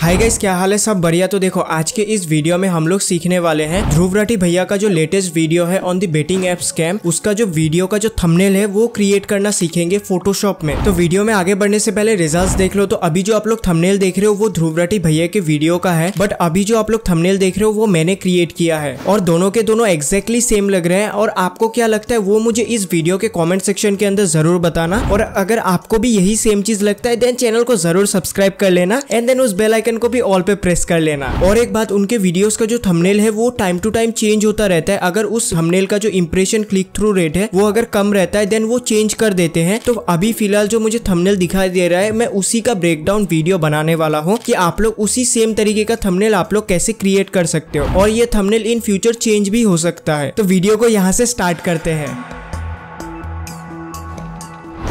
hi guys क्या हाल है सब बढ़िया तो देखो आज के इस वीडियो में हम लोग सीखने वाले हैं ध्रुव राठी भैया का जो लेटेस्ट वीडियो है on the betting app scam उसका जो वीडियो का जो थंबनेल है वो क्रिएट करना सीखेंगे फोटोशॉप में तो वीडियो में आगे बढ़ने से पहले रिजल्ट देख लो तो अभी जो आप लोग थमनेल देख रहे हो वो ध्रुव राठी भैया के वीडियो का है बट अभी जो आप लोग थमनेल देख रहे हो वो मैंने क्रिएट किया है और दोनों के दोनों एक्जेक्टली सेम लग रहे हैं और आपको क्या लगता है वो मुझे इस वीडियो के कॉमेंट सेक्शन के अंदर जरूर बताना और अगर आपको भी यही सेम चीज लगता है देन चैनल को जरूर सब्सक्राइब कर लेना एंड देन उस बेलाइक आइकन को भी ऑल पे प्रेस कर लेना और एक बात उनके वीडियोस का जो थंबनेल है वो टाइम टू टाइम चेंज होता रहता है अगर उस थंबनेल का जो इम्प्रेशन क्लिक थ्रू रेट है वो अगर कम रहता है देन वो चेंज कर देते हैं तो अभी फिलहाल जो मुझे थमनेल दिखाई दे रहा है मैं उसी का ब्रेकडाउन वीडियो बनाने वाला हूँ की आप लोग उसी सेम तरीके का थमनेल आप लोग कैसे क्रिएट कर सकते हो और ये थमनेल इन फ्यूचर चेंज भी हो सकता है तो वीडियो को यहाँ से स्टार्ट करते हैं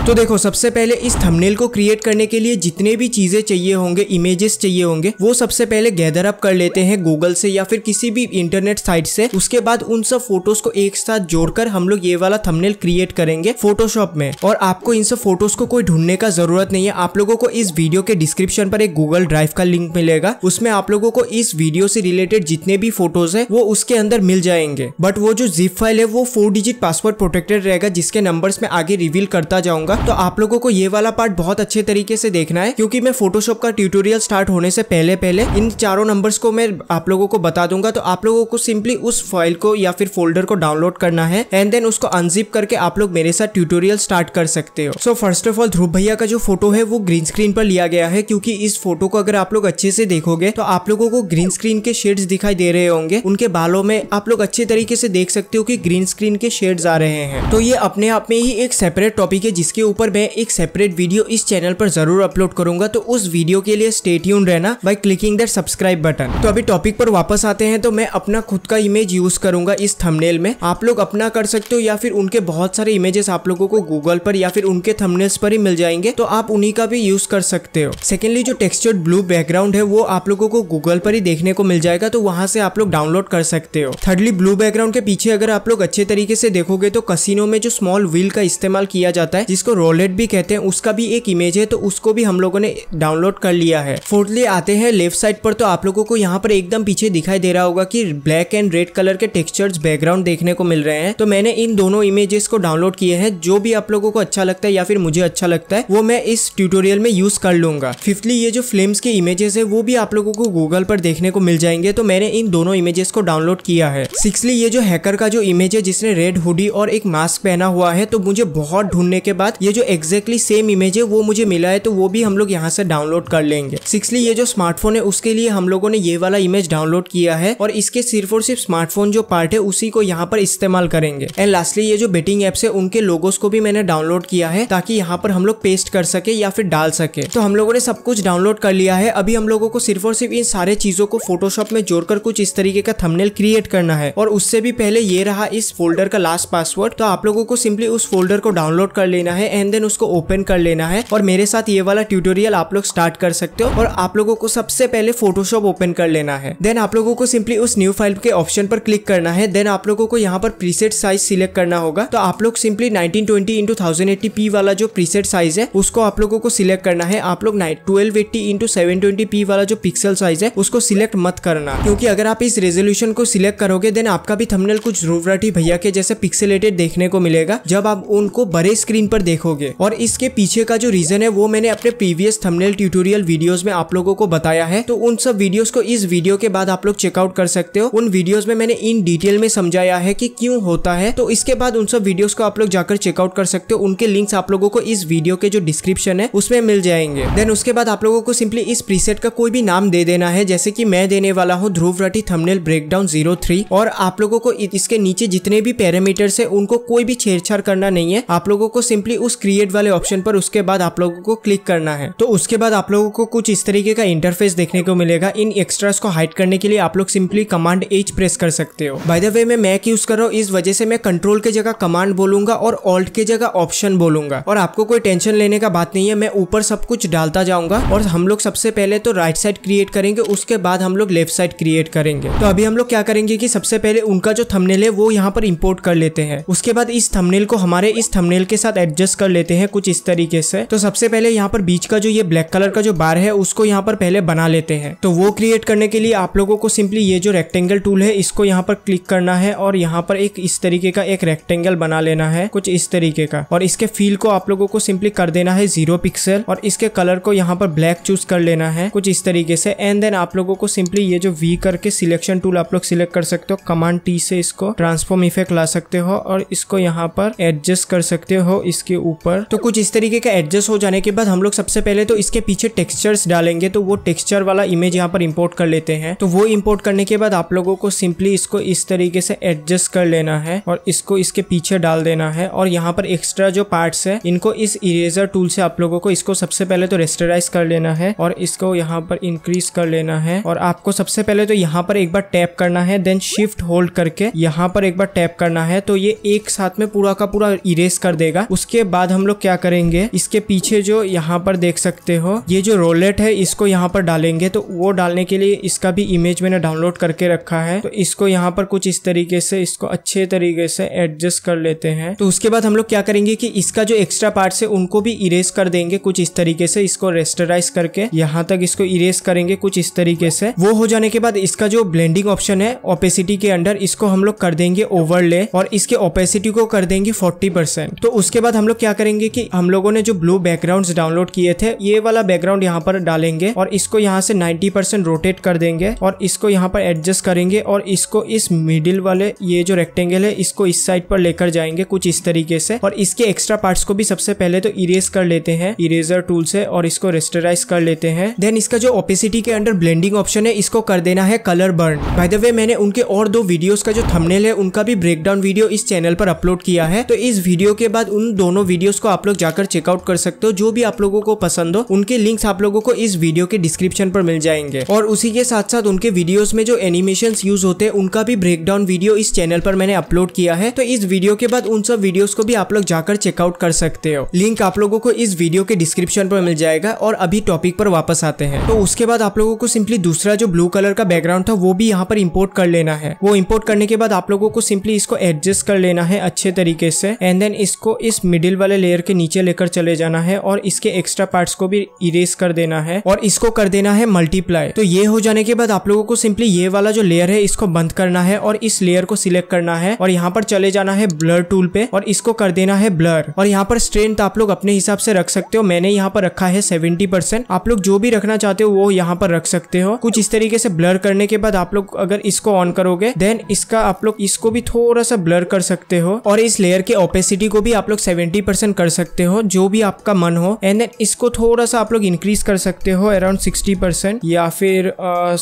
तो देखो सबसे पहले इस थंबनेल को क्रिएट करने के लिए जितने भी चीजें चाहिए होंगे इमेजेस चाहिए होंगे वो सबसे पहले गैदर अप कर लेते हैं गूगल से या फिर किसी भी इंटरनेट साइट से उसके बाद उन सब फोटोज को एक साथ जोड़कर हम लोग ये वाला थंबनेल क्रिएट करेंगे फोटोशॉप में और आपको इन सब फोटोज को कोई ढूंढने का जरूरत नहीं है आप लोगों को इस वीडियो के डिस्क्रिप्शन पर एक गूगल ड्राइव का लिंक मिलेगा उसमें आप लोगों को इस वीडियो से रिलेटेड जितने भी फोटोज है वो उसके अंदर मिल जाएंगे बट वो जो जिप फाइल है वो फोर डिजिट पासवर्ड प्रोटेक्टेड रहेगा जिसके नंबर में आगे रिवील करता जाऊंगा तो आप लोगों को ये वाला पार्ट बहुत अच्छे तरीके से देखना है क्योंकि मैं फोटोशॉप का ट्यूटोरियल स्टार्ट होने से पहले पहले इन चारों नंबर्स को मैं आप लोगों को बता दूंगा तो आप लोगों को सिंपली उस फाइल को या फिर फोल्डर को डाउनलोड करना है एंड देन उसको अनजिप करके आप लोग मेरे साथ ट्यूटोरियल स्टार्ट कर सकते हो so first of all Dhruv भैया का जो फोटो है वो ग्रीन स्क्रीन पर लिया गया है क्योंकि इस फोटो को अगर आप लोग अच्छे से देखोगे तो आप लोगों को ग्रीन स्क्रीन के शेड्स दिखाई दे रहे होंगे उनके बालों में आप लोग अच्छे तरीके से देख सकते हो कि ग्रीन स्क्रीन के शेड्स आ रहे हैं तो ये अपने आप में ही एक सेपरेट टॉपिक है जिसके ऊपर मैं एक सेपरेट वीडियो इस चैनल पर जरूर अपलोड करूंगा तो उस वीडियो के लिए स्टेट्यून रहना by clicking the subscribe button तो अभी टॉपिक पर वापस आते हैं तो मैं अपना खुद का इमेज यूज करूंगा इस थमनेल में आप लोग अपना कर सकते हो या फिर उनके बहुत सारे इमेजेस आप लोगों को गूगल पर या फिर उनके थमनेल्स पर ही मिल जाएंगे तो आप उन्हीं का भी यूज कर सकते हो सेकेंडली जो टेक्सचर्ड ब्लू बैकग्राउंड है वो आप लोगों को गूगल पर ही देखने को मिल जाएगा तो वहां से आप लोग डाउनलोड कर सकते हो थर्डली ब्लू बैकग्राउंड के पीछे अगर आप लोग अच्छे तरीके से देखोगे तो कसिनो में जो स्मॉल व्हील का इस्तेमाल किया जाता है जिसको रोलेट भी कहते हैं उसका भी एक इमेज है तो उसको भी हम लोगों ने डाउनलोड कर लिया है फोर्थली आते हैं लेफ्ट साइड पर तो आप लोगों को यहाँ पर एकदम पीछे दिखाई दे रहा होगा कि ब्लैक एंड रेड कलर के टेक्सचर्स बैकग्राउंड देखने को मिल रहे हैं तो मैंने इन दोनों इमेजेस को डाउनलोड किए हैं जो भी आप लोगों को अच्छा लगता है या फिर मुझे अच्छा लगता है वो मैं इस ट्यूटोरियल में यूज कर लूंगा फिफ्थली ये जो फ्लेम्स के इमेजेस है वो भी आप लोगों को गूगल पर देखने को मिल जाएंगे तो मैंने इन दोनों इमेजेस को डाउनलोड किया है सिक्सली ये जो हैकर का जो इमेज है जिसने रेड हुडी और एक मास्क पहना हुआ है तो मुझे बहुत ढूंढने के बाद ये जो एक्जेक्टली सेम इमेज है वो मुझे मिला है तो वो भी हम लोग यहाँ से डाउनलोड कर लेंगे सिक्सली ये जो स्मार्टफोन है उसके लिए हम लोगों ने ये वाला इमेज डाउनलोड किया है और इसके सिर्फ और सिर्फ स्मार्टफोन जो पार्ट है उसी को यहाँ पर इस्तेमाल करेंगे एंड लास्टली ये जो बेटिंग एप्स है उनके लोगोस को भी मैंने डाउनलोड किया है ताकि यहाँ पर हम लोग पेस्ट कर सके या फिर डाल सके तो हम लोगों ने सब कुछ डाउनलोड कर लिया है अभी हम लोगों को सिर्फ और सिर्फ इन सारे चीजों को फोटोशॉप में जोड़कर कुछ इस तरीके का थंबनेल क्रिएट करना है और उससे भी पहले ये रहा इस फोल्डर का लास्ट पासवर्ड तो आप लोगों को सिंपली उस फोल्डर को डाउनलोड कर लेना है एंड देन उसको ओपन कर लेना है और मेरे साथ ये वाला ट्यूटोरियल आप लोग स्टार्ट कर सकते हो और आप लोगों को सबसे पहले फोटोशॉप ओपन कर लेना है देन आप लोगों को सिंपली उस न्यू फाइल के ऑप्शन पर क्लिक करना है देन आप लोगों को यहाँ पर प्रीसेट साइज सिलेक्ट करना होगा तो आप लोग simply nineteen twenty into thousand वाला जो प्रीसेट साइज है उसको आप लोगों को सिलेक्ट करना है आप लोग ट्वेल्व एट्टी इंटू सेवन वाला जो पिक्सल साइज है उसको सिलेक्ट मत करना क्योंकि अगर आप इस रेजोल्यूशन को सिलेक्ट करोगे देन आपका भी थंबनेल कुछ रूवराठी भैया के जैसे पिक्सलेटेड देखने को मिलेगा जब आप उनको बड़े स्क्रीन पर देख देखोगे और इसके पीछे का जो रीजन है वो मैंने अपने प्रीवियस थंबनेल ट्यूटोरियल वीडियोस में आप लोगों को बताया है तो उन सब वीडियोस को इस वीडियो के बाद आप लोग चेकआउट कर सकते हो उन वीडियोस में मैंने इन डिटेल में समझाया है कि क्यों होता है तो इसके बाद उन सब वीडियोस को आप लोग जाकर चेकआउट कर सकते हो उनके लिंक्स आप लोगों को इस वीडियो के जो डिस्क्रिप्शन है उसमें मिल जाएंगे देन उसके बाद आप लोगों को सिंपली इस प्रीसेट का कोई भी नाम दे देना है जैसे कि मैं देने वाला हूँ Dhruv Rathee thumbnail breakdown zero three और आप लोगों को इसके नीचे जितने भी पैरामीटर्स है उनको कोई भी छेड़छाड़ करना नहीं है आप लोगों को सिंपली उस क्रिएट वाले ऑप्शन पर उसके बाद आप लोगों को क्लिक करना है तो उसके बाद आप लोगों को कुछ इस तरीके का इंटरफेस देखने को मिलेगा इन एक्स्ट्रास को हाइड करने के लिए आप लोग सिंपली कमांड एच प्रेस कर सकते हो बाय द वे मैं मैक यूज कर रहा हूँ इस वजह से मैं कंट्रोल के जगह कमांड बोलूंगा और ऑल्ट के जगह ऑप्शन बोलूंगा और आपको कोई टेंशन लेने का बात नहीं है मैं ऊपर सब कुछ डालता जाऊंगा और हम लोग सबसे पहले तो राइट साइड क्रिएट करेंगे उसके बाद हम लोग लेफ्ट साइड क्रिएट करेंगे तो अभी हम लोग क्या करेंगे की सबसे पहले उनका जो थमनेल है वो यहाँ पर इम्पोर्ट कर लेते हैं उसके बाद इस थमनेल को हमारे इस थमनेल के साथ एडजस्ट कर लेते हैं कुछ इस तरीके से तो सबसे पहले यहाँ पर बीच का जो ये ब्लैक कलर का जो बार है उसको यहाँ पर पहले बना लेते हैं तो वो क्रिएट करने के लिए आप लोगों को सिंपली ये जो रेक्टेंगल टूल है इसको यहाँ पर क्लिक करना है और यहाँ पर एक इस तरीके का एक रेक्टेंगल बना लेना है कुछ इस तरीके का और इसके फील को आप लोगों को सिंपली कर देना है जीरो पिक्सल और इसके कलर को यहाँ पर ब्लैक चूज कर लेना है कुछ इस तरीके से एंड देन आप लोगों को सिंपली ये जो वी करके सिलेक्शन टूल आप लोग सिलेक्ट कर सकते हो कमांड टी से इसको ट्रांसफॉर्म इफेक्ट ला सकते हो और इसको यहाँ पर एडजस्ट कर सकते हो इसके ऊपर तो कुछ इस तरीके का एडजस्ट हो जाने के बाद हम लोग सबसे पहले तो इसके पीछे टेक्सचर्स डालेंगे तो वो टेक्सचर वाला इमेज यहाँ पर इम्पोर्ट कर लेते हैं तो वो इम्पोर्ट करने के बाद आप लोगों को सिंपली इसको इस तरीके से एडजस्ट कर लेना है और इसको इसके पीछे डाल देना है और यहाँ पर एक्स्ट्रा जो पार्ट है इनको इस इरेजर टूल से आप लोगों को इसको सबसे पहले तो रेस्टराइज कर लेना है और इसको यहाँ पर इंक्रीज कर लेना है और आपको सबसे पहले तो यहाँ पर एक बार टैप करना है देन शिफ्ट होल्ड करके यहाँ पर एक बार टैप करना है तो ये एक साथ में पूरा का पूरा इरेज कर देगा उसके बाद बाद हम लोग क्या करेंगे इसके पीछे जो यहाँ पर देख सकते हो ये जो रोलेट है इसको यहाँ पर डालेंगे तो वो डालने के लिए इसका भी इमेज मैंने डाउनलोड करके रखा है तो इसको यहाँ पर कुछ इस तरीके से इसको अच्छे तरीके से एडजस्ट कर लेते हैं तो उसके बाद हम लोग क्या करेंगे कि इसका जो एक्स्ट्रा पार्ट है उनको भी इरेज कर देंगे कुछ इस तरीके से इसको रेस्टराइज करके यहाँ तक इसको इरेज करेंगे कुछ इस तरीके से वो हो जाने के बाद इसका जो ब्लेंडिंग ऑप्शन है ओपेसिटी के अंडर इसको हम लोग कर देंगे ओवरले और इसके ओपेसिटी को कर देंगे फोर्टी परसेंट तो उसके बाद हम लोग क्या क्या करेंगे कि हम लोगों ने जो ब्लू बैकग्राउंड्स डाउनलोड किए थे ये वाला बैकग्राउंड यहाँ पर डालेंगे और इसको यहाँ से 90 परसेंट रोटेट कर देंगे और इसको यहाँ पर एडजस्ट करेंगे और इसको इस मिडिल वाले ये जो रेक्टेंगल है इसको इस साइड पर लेकर जाएंगे कुछ इस तरीके से और इसके एक्स्ट्रा पार्ट को भी सबसे पहले तो इरेज कर लेते हैं इरेजर टूल से और इसको रेस्टराइज कर लेते हैं देन इसका जो ओपेसिटी के अंडर ब्लेंडिंग ऑप्शन है इसको कर देना है colour burn by the way मैंने उनके और दो वीडियोस का जो थंबनेल है उनका भी ब्रेकडाउन वीडियो इस चैनल पर अपलोड किया है तो इस वीडियो के बाद उन दोनों वीडियोस को आप लोग जाकर चेकआउट कर सकते हो जो भी आप लोगों को पसंद हो उनके लिंक्स आप लोगों को इस वीडियो के डिस्क्रिप्शन पर मिल जाएंगे और उसी के साथ साथ उनके वीडियोस में जो एनिमेशन यूज होते हैं उनका भी ब्रेकडाउन वीडियो इस चैनल पर मैंने अपलोड किया है तो इस वीडियो के बाद उन सब वीडियोस को भी आप लोग जाकर चेकआउट कर सकते हो लिंक आप लोगों को इस वीडियो के डिस्क्रिप्शन पर मिल जाएगा और अभी टॉपिक पर वापस आते हैं तो उसके बाद आप लोगों को सिंपली दूसरा जो ब्लू कलर का बैकग्राउंड था वो भी यहाँ पर इम्पोर्ट कर लेना है वो इम्पोर्ट करने के बाद आप लोगों को सिंपली इसको एडजस्ट कर लेना है अच्छे तरीके से एंड देन इसको इस मिडिल वाले लेयर के नीचे लेकर चले जाना है और इसके एक्स्ट्रा पार्ट्स को भी इरेज कर देना है और इसको कर देना है मल्टीप्लाई तो ये हो जाने के बाद आप लोगों को सिंपली ये वाला जो लेयर है इसको बंद करना है और इस लेयर को सिलेक्ट करना है और यहाँ पर चले जाना है ब्लर टूल पे और इसको कर देना है ब्लर और यहाँ पर स्ट्रेंथ आप लोग अपने हिसाब से रख सकते हो मैंने यहाँ पर रखा है सेवेंटी परसेंट आप लोग जो भी रखना चाहते हो वो यहाँ पर रख सकते हो कुछ इस तरीके से ब्लर करने के बाद आप लोग अगर इसको ऑन करोगे देन इसका आप लोग इसको भी थोड़ा सा ब्लर कर सकते हो और इस लेयर के ओपेसिटी को भी आप लोग सेवेंटी परसेंट कर सकते हो जो भी आपका मन हो एंड देन इसको थोड़ा सा आप लोग इंक्रीज कर सकते हो अराउंड सिक्सटी परसेंट या फिर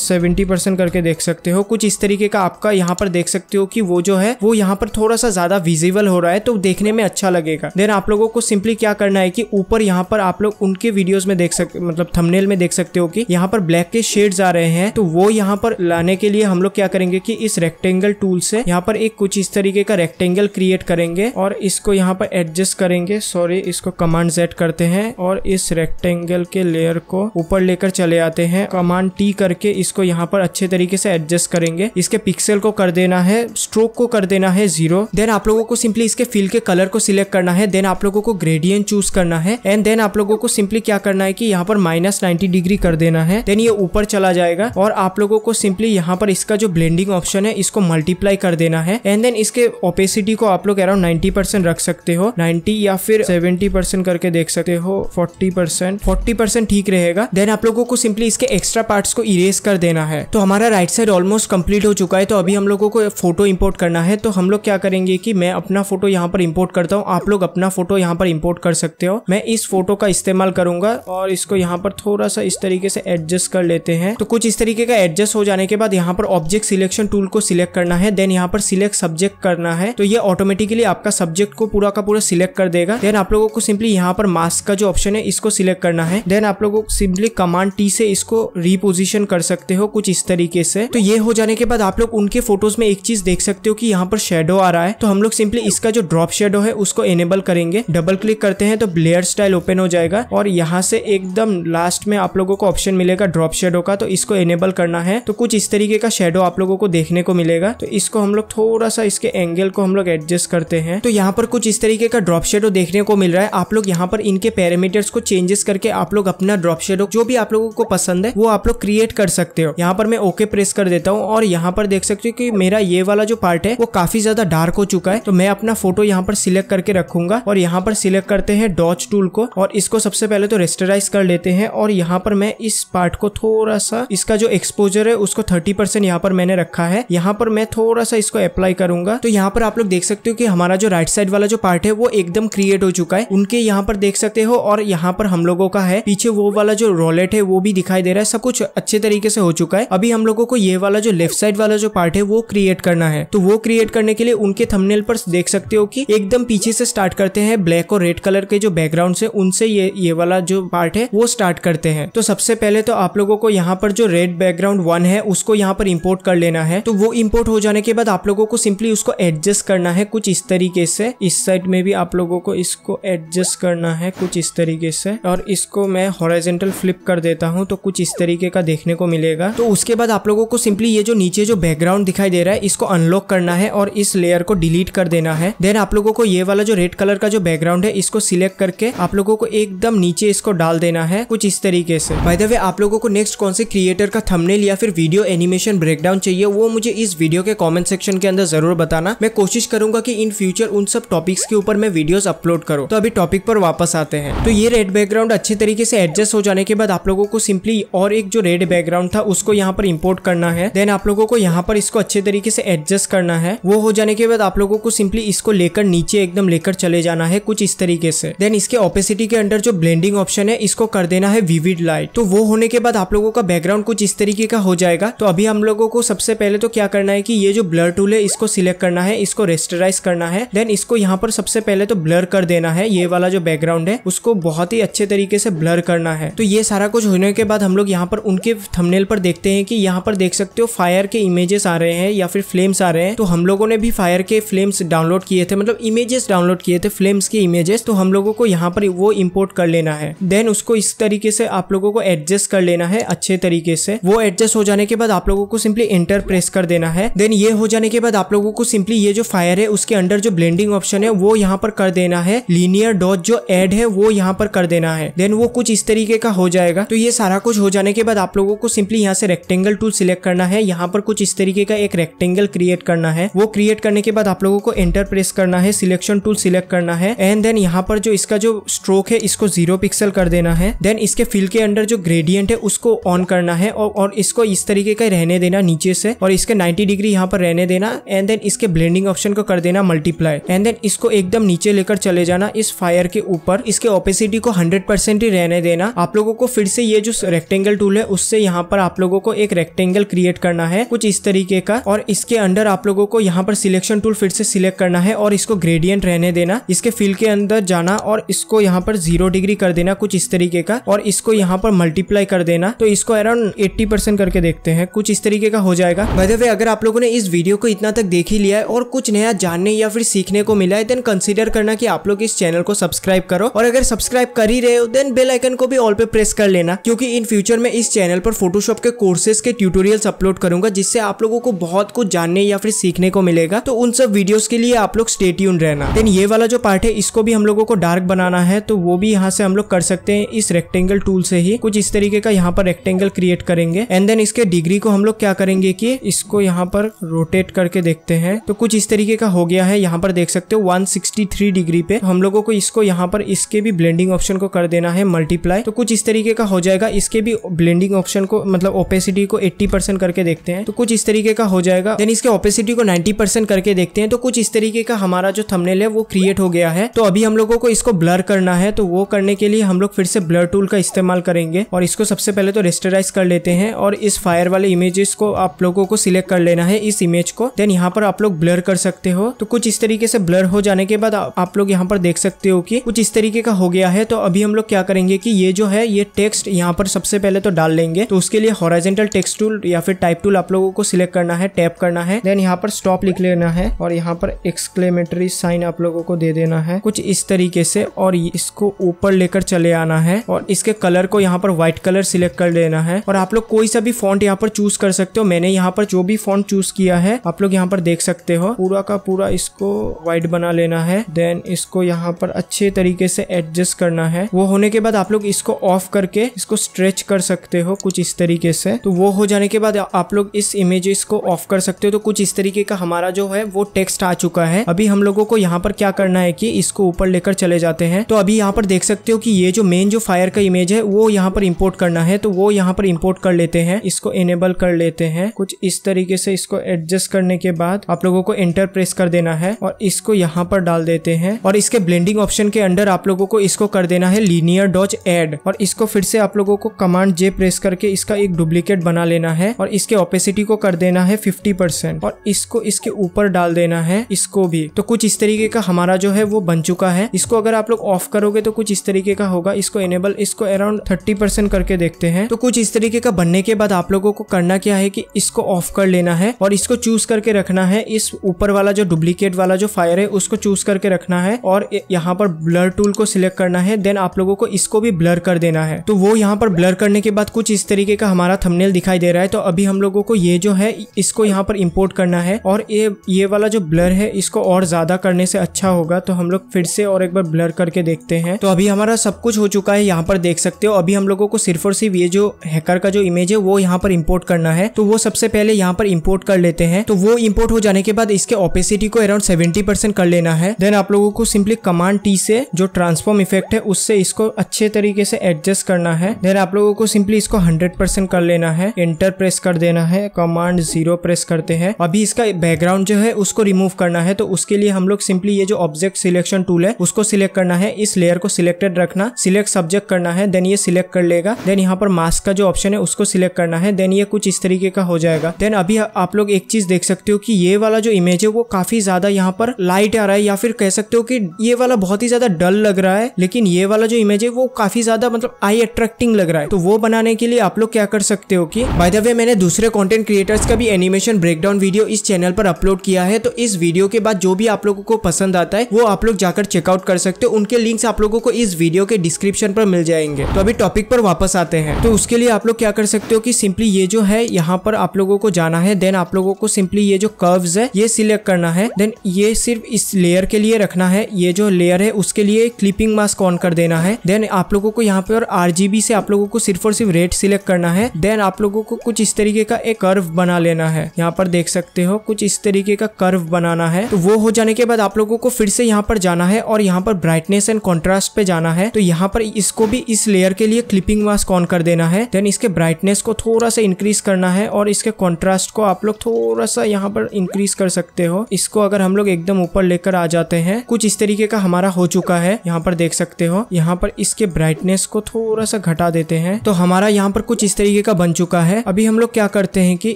सेवेंटी uh, परसेंट करके देख सकते हो कुछ इस तरीके का आपका यहाँ पर देख सकते हो कि वो जो है वो यहाँ पर थोड़ा सा ज्यादा विजिबल हो रहा है तो देखने में अच्छा लगेगा देन आप लोगों को सिंपली क्या करना है कि ऊपर यहाँ पर आप लोग उनके वीडियोस में देख सकते मतलब थंबनेल में देख सकते हो कि यहाँ पर ब्लैक के शेड्स आ रहे हैं तो वो यहाँ पर लाने के लिए हम लोग क्या करेंगे कि इस रेक्टेंगल टूल से यहाँ पर एक कुछ इस तरीके का रेक्टेंगल क्रिएट करेंगे और इसको यहाँ पर एडजस्ट करेंगे करेंगे सॉरी इसको कमांड जेड करते हैं और इस रेक्टेंगल के लेयर को ऊपर लेकर चले आते हैं कमांड टी करके इसको यहाँ पर अच्छे तरीके से एडजस्ट करेंगे इसके पिक्सल को कर देना है स्ट्रोक को कर देना है जीरो देन आप लोगों को सिंपली इसके फिल के कलर को सिलेक्ट करना है देन आप लोगों को ग्रेडियंट चूज करना है एंड देन आप लोगों को सिंपली क्या करना है कि यहाँ पर माइनस नाइन्टी डिग्री कर देना है देन ये ऊपर चला जाएगा और आप लोगों को सिंपली यहाँ पर इसका जो ब्लेंडिंग ऑप्शन है इसको मल्टीप्लाई कर देना है एंड देन इसके ओपेसिटी को आप लोग अराउंड नाइन्टी परसेंट रख सकते हो नाइन्टी या फिर सेवेंटी परसेंट करके देख सकते हो फोर्टी परसेंट फोर्टी परसेंट ठीक रहेगा देन आप लोगों को सिंपली इसके एक्स्ट्रा पार्ट्स को इरेज कर देना है तो हमारा राइट साइड ऑलमोस्ट कंप्लीट हो चुका है तो अभी हम लोगों को फोटो इम्पोर्ट करना है तो हम लोग क्या करेंगे कि मैं अपना फोटो यहाँ पर इम्पोर्ट करता हूँ आप लोग अपना फोटो यहाँ पर इम्पोर्ट कर सकते हो मैं इस फोटो का इस्तेमाल करूंगा और इसको यहाँ पर थोड़ा सा इस तरीके से एडजस्ट कर लेते हैं तो कुछ इस तरीके का एडजस्ट हो जाने के बाद यहाँ पर ऑब्जेक्ट सिलेक्शन टूल को सिलेक्ट करना है देन यहाँ पर सिलेक्ट सब्जेक्ट करना है तो ये ऑटोमेटिकली आपका सब्जेक्ट को पूरा का पूरा सिलेक्ट कर देगा देन आप लोगों को सिंपली यहाँ पर मास्क का जो ऑप्शन है इसको सिलेक्ट करना है देन आप लोगों को सिंपली कमांड टी से इसको रिपोजिशन कर सकते हो कुछ इस तरीके से तो ये हो जाने के बाद आप लोग उनके फोटोज में एक चीज देख सकते हो कि यहाँ पर शेडो आ रहा है तो हम लोग सिंपली इसका जो ड्रॉप शेडो है उसको एनेबल करेंगे डबल क्लिक करते हैं तो ब्लेयर स्टाइल ओपन हो जाएगा और यहाँ से एकदम लास्ट में आप लोगों को ऑप्शन मिलेगा ड्रॉप शेडो का तो इसको एनेबल करना है तो कुछ इस तरीके का शेडो आप लोगों को देखने को मिलेगा तो इसको हम लोग थोड़ा सा इसके एंगल को हम लोग एडजस्ट करते हैं तो यहाँ पर कुछ इस तरीके का ड्रॉप शेडो शेडो देखने को मिल रहा है आप लोग यहाँ पर इनके पैरामीटर्स को चेंजेस करके आप लोग अपना ड्रॉप शेडो जो भी आप लोगों को पसंद है वो आप लोग क्रिएट कर सकते हो यहाँ पर मैं ओके प्रेस कर देता हूँ और यहाँ पर देख सकते हो कि मेरा ये वाला जो पार्ट है वो काफी ज्यादा डार्क हो चुका है तो मैं अपना फोटो यहाँ पर सिलेक्ट करके रखूंगा और यहाँ पर सिलेक्ट करते हैं डॉच टूल को और इसको सबसे पहले तो रेस्टराइज कर लेते हैं और यहाँ पर मैं इस पार्ट को थोड़ा सा इसका जो एक्सपोजर है उसको थर्टी परसेंट यहाँ पर मैंने रखा है यहाँ पर मैं थोड़ा सा इसको अप्लाई करूंगा तो यहाँ पर आप लोग देख सकते हो कि हमारा जो राइट साइड वाला जो पार्ट है वो एकदम क्रिएट हो चुका है उनके यहाँ पर देख सकते हो और यहाँ पर हम लोगों का है पीछे वो वाला जो रोलेट है वो भी दिखाई दे रहा है सब कुछ अच्छे तरीके से हो चुका है अभी हम लोगों को ये वाला जो लेफ्ट साइड वाला जो पार्ट है वो क्रिएट करना है तो वो क्रिएट करने के लिए उनके थमनेल पर देख सकते हो कि एकदम पीछे से स्टार्ट करते हैं ब्लैक और रेड कलर के जो बैकग्राउंड से उनसे ये ये वाला जो पार्ट है वो स्टार्ट करते हैं तो सबसे पहले तो आप लोगों को यहाँ पर जो रेड बैकग्राउंड वन है उसको यहाँ पर इम्पोर्ट कर लेना है तो वो इम्पोर्ट हो जाने के बाद आप लोगों को सिंपली उसको एडजस्ट करना है कुछ इस तरीके से इस साइड में भी आप लोगों लोगों को इसको एडजस्ट करना है कुछ इस तरीके से और इसको मैं हॉराइजेंटल फ्लिप कर देता हूँ तो कुछ इस तरीके का देखने को मिलेगा तो उसके बाद आप लोगों को सिंपली ये जो नीचे जो बैकग्राउंड दिखाई दे रहा है इसको अनलॉक करना है और इस लेयर को डिलीट कर देना है देन आप लोगों को ये वाला जो रेड कलर का जो बैकग्राउंड है इसको सिलेक्ट करके आप लोगों को एकदम नीचे इसको डाल देना है कुछ इस तरीके से बाय द वे आप लोगों को नेक्स्ट कौन से क्रिएटर का थंबनेल या फिर वीडियो एनिमेशन ब्रेकडाउन चाहिए वो मुझे इस वीडियो के कमेंट सेक्शन के अंदर जरूर बताना मैं कोशिश करूंगा कि इन फ्यूचर उन सब टॉपिक्स के ऊपर मैं वीडियोस अपलोड करो तो अभी टॉपिक पर वापस आते हैं तो ये रेड बैकग्राउंड अच्छे तरीके से एडजस्ट हो जाने के बाद आप लोगों को सिंपली और एक जो रेड बैकग्राउंड था उसको यहाँ पर इम्पोर्ट करना है देन आप लोगों को यहाँ पर इसको अच्छे तरीके से एडजस्ट करना है वो हो जाने के बाद आप लोगों को सिंपली इसको लेकर नीचे एकदम लेकर चले जाना है कुछ इस तरीके से देन इसके ऑपेसिटी के अंडर जो ब्लेंडिंग ऑप्शन है इसको कर देना है विविड लाइट तो वो होने के बाद आप लोगों का बैकग्राउंड कुछ इस तरीके का हो जाएगा तो अभी हम लोगों को सबसे पहले तो क्या करना है कि ये जो ब्लर टूल है इसको सिलेक्ट करना है इसको रेस्टराइज करना है देन इसको यहाँ पर सबसे पहले तो ब्लर ब्लर कर देना है ये वाला जो बैकग्राउंड है उसको बहुत ही अच्छे तरीके से ब्लर करना है तो ये सारा कुछ होने के बाद हम लोग यहाँ पर उनके थमनेल पर देखते हैं कि यहाँ पर देख सकते हो फायर के इमेजेस आ रहे हैं या फिर फ्लेम्स आ रहे हैं तो हम लोगों ने भी फायर के फ्लेम्स डाउनलोड किए थे मतलब इमेजेस डाउनलोड किए थे फ्लेम्स के इमेजेस तो हम लोगों को यहाँ पर वो इम्पोर्ट कर लेना है देन उसको इस तरीके से आप लोगों को एडजस्ट कर लेना है अच्छे तरीके से वो एडजस्ट हो जाने के बाद आप लोगों को सिंपली एंटर प्रेस कर देना है देन ये हो जाने के बाद आप लोगों को सिंपली ये जो फायर है उसके अंडर जो ब्लेंडिंग ऑप्शन है वो यहाँ पर कर देना देना है लीनियर डॉट जो एड है वो यहाँ पर कर देना है देन वो कुछ इस तरीके का हो जाएगा तो ये सारा कुछ हो जाने के बाद आप लोगों को सिंपली यहाँ से रेक्टेंगल टूल सिलेक्ट करना है यहाँ पर कुछ इस तरीके का एक रेक्टेंगल क्रिएट करना है वो क्रिएट करने के बाद आप लोगों को एंटर प्रेस करना है सिलेक्शन टूल सिलेक्ट करना है एंड देन यहाँ पर जो इसका जो स्ट्रोक है इसको जीरो पिक्सल कर देना है देन इसके फिल के अंडर जो ग्रेडियंट है उसको ऑन करना है और, और इसको इस तरीके का रहने देना नीचे से और इसके 90 डिग्री यहाँ पर रहने देना एंड देन इसके ब्लेंडिंग ऑप्शन को कर देना मल्टीप्लाई एंड देन इसको एकदम नीचे लेकर लेकर चले जाना इस फायर के ऊपर इसके ओपेसिटी को हंड्रेड परसेंट ही रहने देना आप लोगों को फिर से ये जो रेक्टेंगल टूल है उससे यहाँ पर आप लोगों को एक रेक्टेंगल क्रिएट करना है कुछ इस तरीके का और इसके अंडर आप लोगों को यहाँ पर सिलेक्शन टूल फिर से सिलेक्ट करना है और इसको ग्रेडियंट रहने देना इसके फील के अंदर जाना और इसको यहाँ पर जीरो डिग्री कर देना कुछ इस तरीके का और इसको यहाँ पर मल्टीप्लाई कर देना तो इसको अराउंड एट्टी करके देखते हैं कुछ इस तरीके का हो जाएगा बाय द वे अगर आप लोगों ने इस वीडियो को इतना तक देख ही लिया है और कुछ नया जानने या फिर सीखने को मिला है देन कंसिडर करना कि कि आप लोग इस चैनल को सब्सक्राइब करो और अगर सब्सक्राइब कर ही रहे हो देन बेल आइकन को भी ऑल पे प्रेस कर लेना क्योंकि इन फ्यूचर में इस चैनल पर फोटोशॉप के कोर्सेज के ट्यूटोरियल्स अपलोड करूंगा जिससे आप लोगों को बहुत कुछ जानने या फिर सीखने को मिलेगा तो उन सब वीडियोस के लिए आप लोग स्टेट्यून रहना देन ये वाला जो पार्ट है इसको भी हम लोगों को डार्क बनाना है तो वो भी यहाँ से हम लोग कर सकते हैं इस रेक्टेंगल टूल से ही कुछ इस तरीके का यहाँ पर रेक्टेंगल क्रिएट करेंगे एंड देन इसके डिग्री को हम लोग क्या करेंगे की इसको यहाँ पर रोटेट करके देखते हैं तो कुछ इस तरीके का हो गया है यहाँ पर देख सकते हो 163 डिग्री थ्री पे हम लोगों को इसको यहाँ पर इसके भी ब्लेंडिंग ऑप्शन को कर देना है मल्टीप्लाई तो कुछ इस तरीके का हो जाएगा इसके भी ब्लेंडिंग ऑप्शन को मतलब ओपेसिटी को 80 करके देखते हैं तो कुछ इस तरीके का हो जाएगा देन इसके ओपेसिटी को 90 करके देखते हैं तो कुछ इस तरीके का हमारा जो थमनेल है वो क्रिएट हो गया है तो अभी हम लोगों को इसको ब्लर करना है तो वो करने के लिए हम लोग फिर से ब्लर टूल का इस्तेमाल करेंगे और इसको सबसे पहले तो रेस्टराइज कर लेते हैं और इस फायर वाले इमेजेस को आप लोगों को सिलेक्ट कर लेना है इस इमेज को देन यहाँ पर आप लोग ब्लर कर सकते हो तो कुछ इस तरीके से ब्लर हो जाने के बाद आप लोग लोग यहाँ पर देख सकते हो कि कुछ इस तरीके का हो गया है तो अभी हम लोग क्या करेंगे कि ये जो है ये टेक्स्ट यहाँ पर सबसे पहले तो डाल लेंगे तो उसके लिए हॉराइजेंटल टेक्स टूल या फिर टाइप टूल आप लोगों को सिलेक्ट करना है टैप करना है देन यहाँ पर स्टॉप लिख लेना है और यहाँ पर एक्सक्लेमेटरी साइन आप लोगों को दे देना है कुछ इस तरीके से और इसको ऊपर लेकर चले आना है और इसके कलर को यहाँ पर व्हाइट कलर सिलेक्ट कर लेना है और आप लोग कोई सा भी फॉन्ट यहाँ पर चूज कर सकते हो मैंने यहाँ पर जो भी फॉन्ट चूज किया है आप लोग यहाँ पर देख सकते हो पूरा का पूरा इसको व्हाइट बना लेना है देन इसको यहाँ पर अच्छे तरीके से एडजस्ट करना है वो होने के बाद आप लोग इसको ऑफ करके इसको स्ट्रेच कर सकते हो कुछ इस तरीके से तो वो हो जाने के बाद आप लोग इस इमेज को ऑफ कर सकते हो तो कुछ इस तरीके का हमारा जो है वो टेक्स्ट आ चुका है अभी हम लोगों को यहाँ पर क्या करना है कि इसको ऊपर लेकर चले जाते हैं तो अभी यहाँ पर देख सकते हो कि ये जो मेन जो फायर का इमेज है वो यहाँ पर इम्पोर्ट करना है तो वो यहाँ पर इम्पोर्ट कर लेते हैं इसको एनेबल कर लेते हैं कुछ इस तरीके से इसको एडजस्ट करने के बाद आप लोगों को एंटर प्रेस कर देना है और इसको यहाँ पर डाल देते हैं है और इसके ब्लेंडिंग ऑप्शन के अंडर आप लोगों को इसको कर देना है लीनियर डॉच एड और इसको फिर से आप लोगों को कमांड जे प्रेस करके इसका एक डुप्लीकेट बना लेना है और इसके ओपेसिटी को कर देना है फिफ्टी परसेंट और इसको इसके ऊपर डाल देना है इसको भी तो कुछ इस तरीके का हमारा जो है वो बन चुका है इसको अगर आप लोग ऑफ करोगे तो कुछ इस तरीके का होगा इसको एनेबल इसको अराउंड थर्टी परसेंट करके देखते हैं तो कुछ इस तरीके का बनने के बाद आप लोगों को करना क्या है कि इसको ऑफ कर लेना है और इसको चूज करके रखना है इस ऊपर वाला जो डुप्लीकेट वाला जो फायर है उसको चूज करके रखना है है और यहाँ पर ब्लर टूल को सिलेक्ट करना है देन आप लोगों को इसको भी ब्लर कर देना है तो वो यहाँ पर ब्लर करने के बाद कुछ इस तरीके का हमारा थंबनेल दिखाई दे रहा है तो अभी हम लोगों को ये जो है इसको यहाँ पर इम्पोर्ट करना है और ये ये वाला जो ब्लर है इसको और ज्यादा करने से अच्छा होगा तो हम लोग फिर से और एक बार ब्लर करके देखते हैं तो अभी हमारा सब कुछ हो चुका है यहाँ पर देख सकते हो अभी हम लोगों को सिर्फ और सिर्फ ये जो हैकर का जो इमेज है वो यहाँ पर इम्पोर्ट करना है तो वो सबसे पहले यहाँ पर इम्पोर्ट कर लेते हैं तो वो इम्पोर्ट हो जाने के बाद इसके ओपेसिटी को अराउंड सेवेंटी कर लेना है देन आप लोगों को सिंपली कमांड टी से जो ट्रांसफॉर्म इफेक्ट है उससे इसको अच्छे तरीके से एडजस्ट करना है देन आप लोगों को सिंपली इसको 100% कर लेना है इंटर प्रेस कर देना है कमांड जीरो प्रेस करते हैं अभी इसका बैकग्राउंड जो है उसको रिमूव करना है तो उसके लिए हम लोग सिंपली ये जो ऑब्जेक्ट सिलेक्शन टूल है उसको सिलेक्ट करना है इस लेयर को सिलेक्टेड रखना सिलेक्ट सब्जेक्ट करना है देन ये सिलेक्ट कर लेगा देन यहाँ पर मास्क का जो ऑप्शन है उसको सिलेक्ट करना है देन ये कुछ इस तरीके का हो जाएगा देन अभी आप लोग एक चीज देख सकते हो कि ये वाला जो इमेज है वो काफी ज्यादा यहाँ पर लाइट आ रहा है या फिर कह सकते हो कि ये वाला बहुत ही ज्यादा डल लग रहा है लेकिन ये वाला जो इमेज है वो काफी ज्यादा मतलब आई अट्रैक्टिंग लग रहा है तो वो बनाने के लिए आप लोग क्या कर सकते हो कि बाय द वे मैंने दूसरे कंटेंट क्रिएटर्स का भी एनिमेशन ब्रेकडाउन वीडियो इस चैनल पर अपलोड किया है तो इस वीडियो के बाद जो भी आप लोगों को पसंद आता है वो आप लोग जाकर चेकआउट कर सकते हो उनके लिंक्स आप लोगों को इस वीडियो के डिस्क्रिप्शन पर मिल जाएंगे तो अभी टॉपिक पर वापस आते हैं तो उसके लिए आप लोग क्या कर सकते हो कि सिंपली ये जो है यहाँ पर आप लोगों को जाना है देन आप लोगों को सिंपली ये जो कर्व है ये सिलेक्ट करना है देन ये सिर्फ इस लेयर के लिए रखना है है ये जो लेयर है उसके लिए क्लिपिंग मास्क ऑन कर देना है देन आप लोगों को यहाँ पे और आर से आप लोगों को सिर्फ और सिर्फ रेट सिलेक्ट करना है देन आप लोगों को कुछ इस तरीके का एक कर्व बना लेना है यहाँ पर देख सकते हो कुछ इस तरीके का कर्व बनाना है तो वो हो जाने के बाद आप लोगों को फिर से यहाँ पर जाना है और यहाँ पर ब्राइटनेस एंड कॉन्ट्रास्ट पे जाना है तो यहाँ पर इसको भी इस लेयर के लिए क्लिपिंग मास्क ऑन कर देना है देन इसके ब्राइटनेस को थोड़ा सा इंक्रीज करना है और इसके कॉन्ट्रास्ट को आप लोग थोड़ा सा यहाँ पर इंक्रीज कर सकते हो इसको अगर हम लोग एकदम ऊपर लेकर आ जाते हैं कुछ इस तरीके का हमारा हो चुका है यहाँ पर देख सकते हो यहाँ पर इसके ब्राइटनेस को थोड़ा सा घटा देते हैं तो हमारा यहाँ पर कुछ इस तरीके का बन चुका है अभी हम लोग क्या करते हैं कि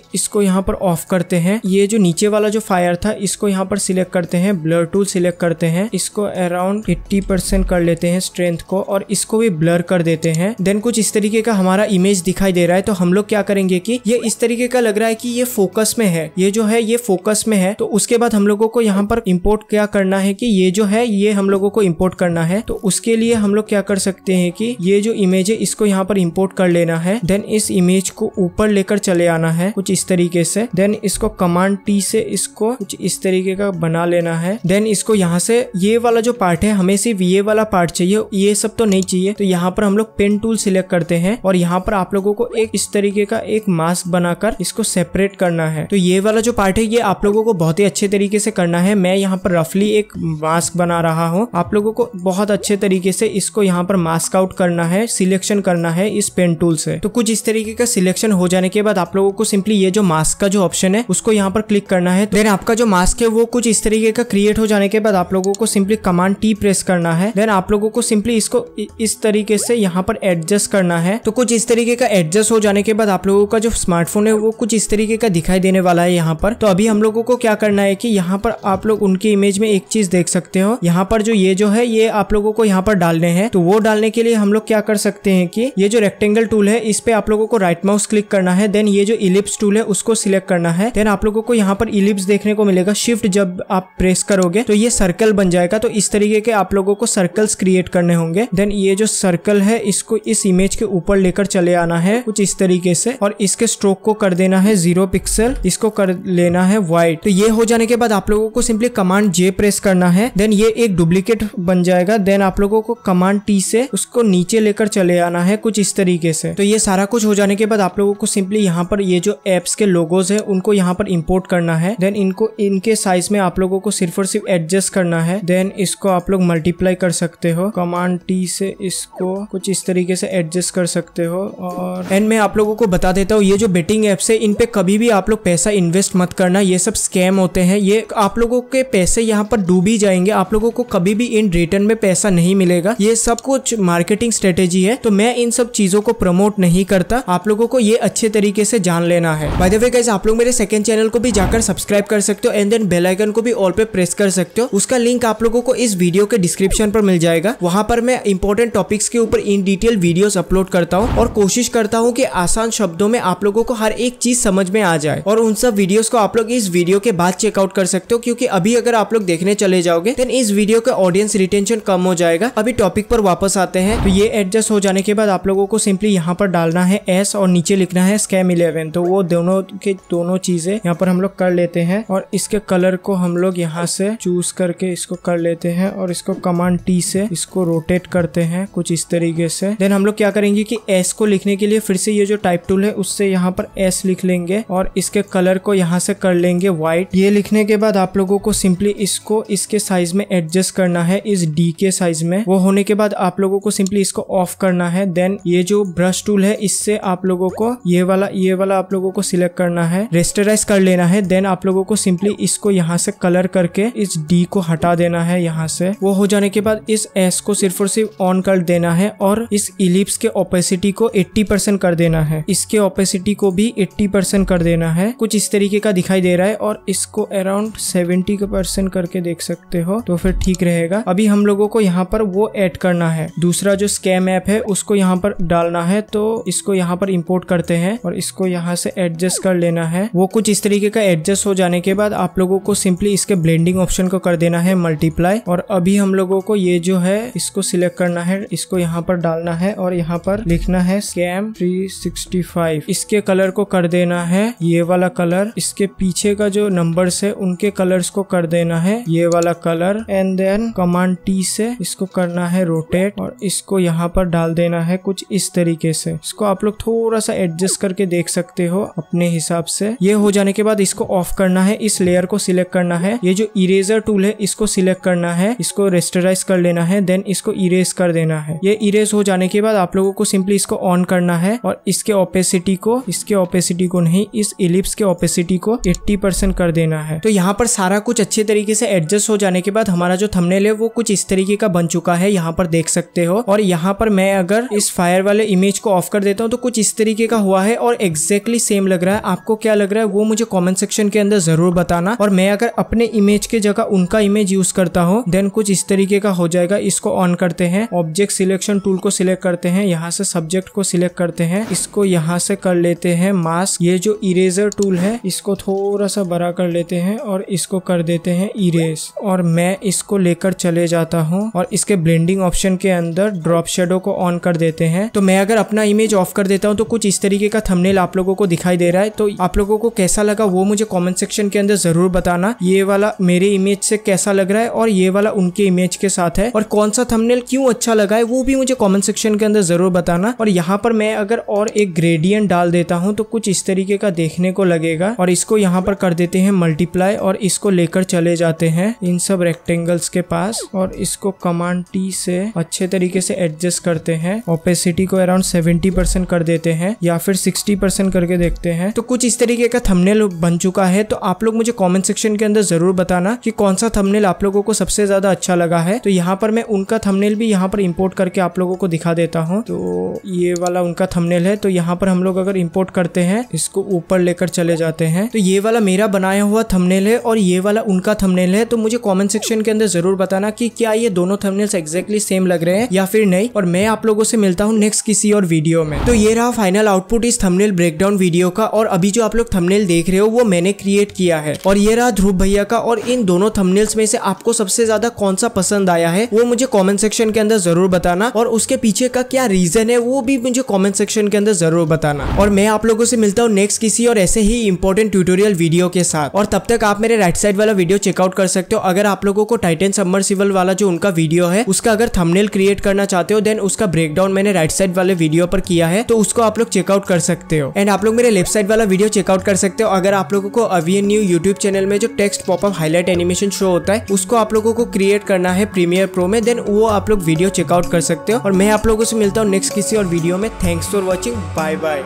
इसको यहाँ पर ऑफ करते हैं ये जो नीचे वाला जो फायर था इसको यहाँ पर सिलेक्ट करते हैं ब्लर टूल सिलेक्ट करते हैं इसको अराउंड एट्टी परसेंट कर लेते हैं स्ट्रेंथ को और इसको भी ब्लर कर देते हैं देन कुछ इस तरीके का हमारा इमेज दिखाई दे रहा है तो हम लोग क्या करेंगे की ये इस तरीके का लग रहा है की ये फोकस में है ये जो है ये फोकस में है तो उसके बाद हम लोगों को यहाँ पर इम्पोर्ट क्या करना है कि ये जो जो है ये हम लोगों को इम्पोर्ट करना है तो उसके लिए हम लोग क्या कर सकते हैं कि ये जो इमेज है इसको यहाँ पर इम्पोर्ट कर लेना है देन इस इमेज को ऊपर लेकर चले आना है कुछ इस तरीके से देन इसको कमांड टी से इसको कुछ इस तरीके का बना लेना है देन इसको यहाँ से ये वाला जो पार्ट है हमें सिर्फ ये वाला पार्ट चाहिए ये सब तो नहीं चाहिए तो यहाँ पर हम लोग पेन टूल सिलेक्ट करते हैं और यहाँ पर आप लोगों को एक इस तरीके का एक मास्क बनाकर इसको सेपरेट करना है तो ये वाला जो पार्ट है ये आप लोगों को बहुत ही अच्छे तरीके से करना है मैं यहाँ पर रफली एक मास्क मास्क बना रहा हूँ आप लोगों को बहुत अच्छे तरीके से इसको यहाँ पर मास्क आउट करना है सिलेक्शन करना है इस पेन टूल से तो कुछ इस तरीके का सिलेक्शन हो जाने के बाद आप लोगों को सिंपली ये जो मास्क का जो ऑप्शन है उसको यहाँ पर क्लिक करना है देन आपका जो मास्क है वो कुछ इस तरीके का क्रिएट हो जाने के बाद आप लोगों को सिंपली कमांड टी प्रेस करना है देन आप लोगों को सिंपली इसको इस तरीके से यहाँ पर एडजस्ट करना है तो कुछ इस तरीके का एडजस्ट हो जाने के बाद आप लोगों का जो स्मार्टफोन है वो कुछ इस तरीके का दिखाई देने वाला है यहाँ पर तो अभी हम लोगों को क्या करना है कि यहाँ पर आप लोग उनके इमेज में एक चीज देख सकते सकते हो यहाँ पर जो ये जो है ये आप लोगों को यहाँ पर डालने हैं तो वो डालने के लिए हम लोग क्या कर सकते हैं कि ये जो रेक्टेंगल टूल है इस पे आप लोगों को राइट माउस क्लिक करना है देन ये जो इलिप्स टूल है उसको सिलेक्ट करना है देन आप लोगों को यहाँ पर इलिप्स देखने को मिलेगा शिफ्ट जब आप प्रेस करोगे तो ये सर्कल बन जाएगा तो इस तरीके के आप लोगों को सर्कल्स क्रिएट करने होंगे देन ये जो सर्कल है इसको इस इमेज के ऊपर लेकर चले आना है कुछ इस तरीके से और इसके स्ट्रोक को कर देना है जीरो पिक्सल इसको कर लेना है व्हाइट तो ये हो जाने के बाद आप लोगों को सिंपली कमांड जे प्रेस करना है देन ये एक डुप्लीकेट बन जाएगा देन आप लोगों को कमांड टी से उसको नीचे लेकर चले आना है कुछ इस तरीके से तो ये सारा कुछ हो जाने के बाद आप लोगों को सिंपली यहाँ पर ये जो एप्स के लोगोज है उनको यहाँ पर इम्पोर्ट करना है देन इनको इनके साइज में आप लोगों को सिर्फ और सिर्फ एडजस्ट करना है देन इसको आप लोग मल्टीप्लाई कर सकते हो कमांड टी से इसको कुछ इस तरीके से एडजस्ट कर सकते हो और एंड मैं आप लोगों को बता देता हूँ ये जो बेटिंग एप्स है इनपे कभी भी आप लोग पैसा इन्वेस्ट मत करना ये सब स्कैम होते हैं ये आप लोगों के पैसे यहाँ पर डूबी जाएंगे करेंगे आप लोगों को कभी भी इन रिटर्न में पैसा नहीं मिलेगा ये सब कुछ मार्केटिंग स्ट्रेटेजी है तो मैं इन सब चीजों को प्रमोट नहीं करता आप लोगों को ये अच्छे तरीके से जान लेना है बाय द वे गाइस आप लोग मेरे सेकंड चैनल को भी जाकर सब्सक्राइब कर सकते हो एंड देन बेल आइकन को भी ऑल पे प्रेस कर सकते हो उसका लिंक आप लोगों को इस वीडियो के डिस्क्रिप्शन पर मिल जाएगा वहां पर मैं इंपॉर्टेंट टॉपिक्स के ऊपर इन डिटेल वीडियो अपलोड करता हूँ और कोशिश करता हूँ की आसान शब्दों में आप लोगों को हर एक चीज समझ में आ जाए और उन सब वीडियो को आप लोग इस वीडियो के बाद चेकआउट कर सकते हो क्यूँकी अभी अगर आप लोग देखने चले जाओगे देन इस वीडियो का ऑडियंस रिटेंशन कम हो जाएगा अभी टॉपिक पर वापस आते हैं तो ये एडजस्ट हो जाने के बाद आप लोगों को सिंपली यहाँ पर डालना है एस और नीचे लिखना है स्कैम इलेवन तो वो दोनों के दोनों चीजें यहाँ पर हम लोग कर लेते हैं और इसके कलर को हम लोग यहाँ से चूज करके इसको कर लेते हैं और इसको कमांड टी से इसको रोटेट करते हैं कुछ इस तरीके से देन हम लोग क्या करेंगे कि एस को लिखने के लिए फिर से ये जो टाइप टूल है उससे यहाँ पर एस लिख लेंगे और इसके कलर को यहाँ से कर लेंगे व्हाइट ये लिखने के बाद आप लोगों को सिंपली इसको इसके साइज साइज में एडजस्ट करना है इस डी के साइज में वो होने के बाद आप लोगों को सिंपली इसको ऑफ करना है देन ये जो ब्रश टूल है इससे आप लोगों को ये वाला ये वाला आप लोगों को सिलेक्ट करना है रेस्टराइज कर लेना है देन आप लोगों को सिंपली इसको यहाँ से कलर करके इस डी को हटा देना है यहाँ से वो हो जाने के बाद इस एस को सिर्फ और सिर्फ ऑन कर देना है और इस इलिप्स के ओपेसिटी को 80 परसेंट कर देना है इसके ओपेसिटी को भी 80 परसेंट कर देना है कुछ इस तरीके का दिखाई दे रहा है और इसको अराउंड 70 परसेंट करके देख सकते हो तो फिर ठीक रहेगा अभी हम लोगों को यहाँ पर वो ऐड करना है दूसरा जो स्कैम ऐप है उसको यहाँ पर डालना है तो इसको यहाँ पर इम्पोर्ट करते हैं और इसको यहाँ से एडजस्ट कर लेना है वो कुछ इस तरीके का एडजस्ट हो जाने के बाद आप लोगों को सिंपली इसके ब्लेंडिंग ऑप्शन को कर देना है मल्टीप्लाई और अभी हम लोगों को ये जो है इसको सिलेक्ट करना है इसको यहाँ पर डालना है और यहाँ पर लिखना है स्कैम थ्री इसके कलर को कर देना है ये वाला कलर इसके पीछे का जो नंबर है उनके कलर्स को कर देना है ये वाला कलर कर एंड देन कमांड टी से इसको करना है रोटेट और इसको यहाँ पर डाल देना है कुछ इस तरीके से इसको आप लोग थोड़ा सा एडजस्ट करके देख सकते हो अपने हिसाब से ये हो जाने के बाद इसको ऑफ करना है इस लेयर को सिलेक्ट करना है ये जो इरेजर टूल है इसको सिलेक्ट करना है इसको रेस्टराइज कर लेना है देन इसको इरेज कर देना है ये इरेज हो जाने के बाद आप लोगों को सिंपली इसको ऑन करना है और इसके ओपेसिटी को इसके ओपेसिटी को नहीं इस इलिप्स के ओपेसिटी को एट्टी कर देना है तो यहाँ पर सारा कुछ अच्छे तरीके से एडजस्ट हो जाने के बाद बाद हमारा जो थंबनेल है वो कुछ इस तरीके का बन चुका है यहाँ पर देख सकते हो और यहाँ पर मैं अगर इस फायर वाले इमेज को ऑफ कर देता हूँ तो कुछ इस तरीके का हुआ है और एग्जैक्टली सेम लग रहा है आपको क्या लग रहा है वो मुझे कॉमेंट सेक्शन के अंदर जरूर बताना और मैं अगर अपने इमेज के जगह उनका इमेज यूज करता हूँ देन कुछ इस तरीके का हो जाएगा इसको ऑन करते हैं ऑब्जेक्ट सिलेक्शन टूल को सिलेक्ट करते हैं यहाँ से सब्जेक्ट को सिलेक्ट करते हैं इसको यहाँ से कर लेते हैं मास्क ये जो इरेजर टूल है इसको थोड़ा सा बड़ा कर लेते हैं और इसको कर देते हैं इरेज और मैं मैं इसको लेकर चले जाता हूँ और इसके ब्लेंडिंग ऑप्शन के अंदर ड्रॉप शेडो को ऑन कर देते हैं तो मैं अगर अपना इमेज ऑफ कर देता हूँ तो कुछ इस तरीके का थमनेल आप लोगों को दिखाई दे रहा है तो आप लोगों को कैसा लगा वो मुझे कॉमेंट सेक्शन के अंदर जरूर बताना ये वाला मेरे इमेज से कैसा लग रहा है और ये वाला उनके इमेज के साथ है और कौन सा थमनेल क्यों अच्छा लगा है वो भी मुझे कॉमेंट सेक्शन के अंदर जरूर बताना और यहाँ पर मैं अगर और एक ग्रेडियंट डाल देता हूँ तो कुछ इस तरीके का देखने को लगेगा और इसको यहाँ पर कर देते हैं मल्टीप्लाई और इसको लेकर चले जाते हैं इन सब रेक्टेंगल्स के पास और इसको कमांड टी से अच्छे तरीके से एडजस्ट करते हैं ओपेसिटी को अराउंड सेवेंटी परसेंट कर देते हैं या फिर सिक्सटी परसेंट करके देखते हैं तो कुछ इस तरीके का थमनेल बन चुका है तो आप लोग मुझे कॉमेंट सेक्शन के अंदर जरूर बताना की कौन सा थमनेल आप लोगों को सबसे ज्यादा अच्छा लगा है तो यहाँ पर मैं उनका थमनेल भी यहाँ पर इम्पोर्ट करके आप लोगों को दिखा देता हूँ तो ये वाला उनका थमनेल है तो यहाँ पर हम लोग अगर इम्पोर्ट करते हैं इसको ऊपर लेकर चले जाते हैं तो ये वाला मेरा बनाया हुआ थमनेल है और ये वाला उनका थमनेल है तो मुझे कॉमेंट सेक्शन के अंदर जरूर बताना कि क्या ये दोनों थंबनेल्स एक्जेक्टली सेम लग रहे हैं या फिर नहीं और मैं आप लोगों से मिलता हूँ नेक्स्ट किसी और वीडियो में तो ये रहा फाइनल आउटपुट इस थंबनेल ब्रेकडाउन वीडियो का और अभी जो आप लोग थंबनेल देख रहे हो वो मैंने क्रिएट किया है और ये रहा ध्रुव भैया का और इन दोनों थमनेल्स में से आपको सबसे ज्यादा कौन सा पसंद आया है वो मुझे कॉमेंट सेक्शन के अंदर जरूर बताना और उसके पीछे का क्या रीजन है वो भी मुझे कॉमेंट सेक्शन के अंदर जरूर बताना और मैं आप लोगों से मिलता हूँ नेक्स्ट किसी और ऐसे ही इंपॉर्टेंट ट्यूटोरियल वीडियो के साथ और तब तक आप मेरे राइट साइड वाला वीडियो चेकआउट कर सकते हो अगर आप लोग लोगों को टाइटन सबमर्सिबल वाला जो उनका वीडियो है उसका अगर थमनेल क्रिएट करना चाहते हो देन उसका ब्रेकडाउन मैंने राइट साइड वाले वीडियो पर किया है तो उसको आप लोग चेकआउट कर सकते हो एंड आप लोग मेरे लेफ्ट साइड वाला वीडियो चेकआउट कर सकते हो अगर आप लोगों को अवियन न्यू यूट्यूब चैनल में जो text popup highlight animation show होता है उसको आप लोगों को क्रिएट करना है प्रीमियर प्रो में देन वो आप लोग वीडियो चेकआउट कर सकते हो और मैं आप लोगों से मिलता हूँ नेक्स्ट किसी और वीडियो में thanks for watching bye bye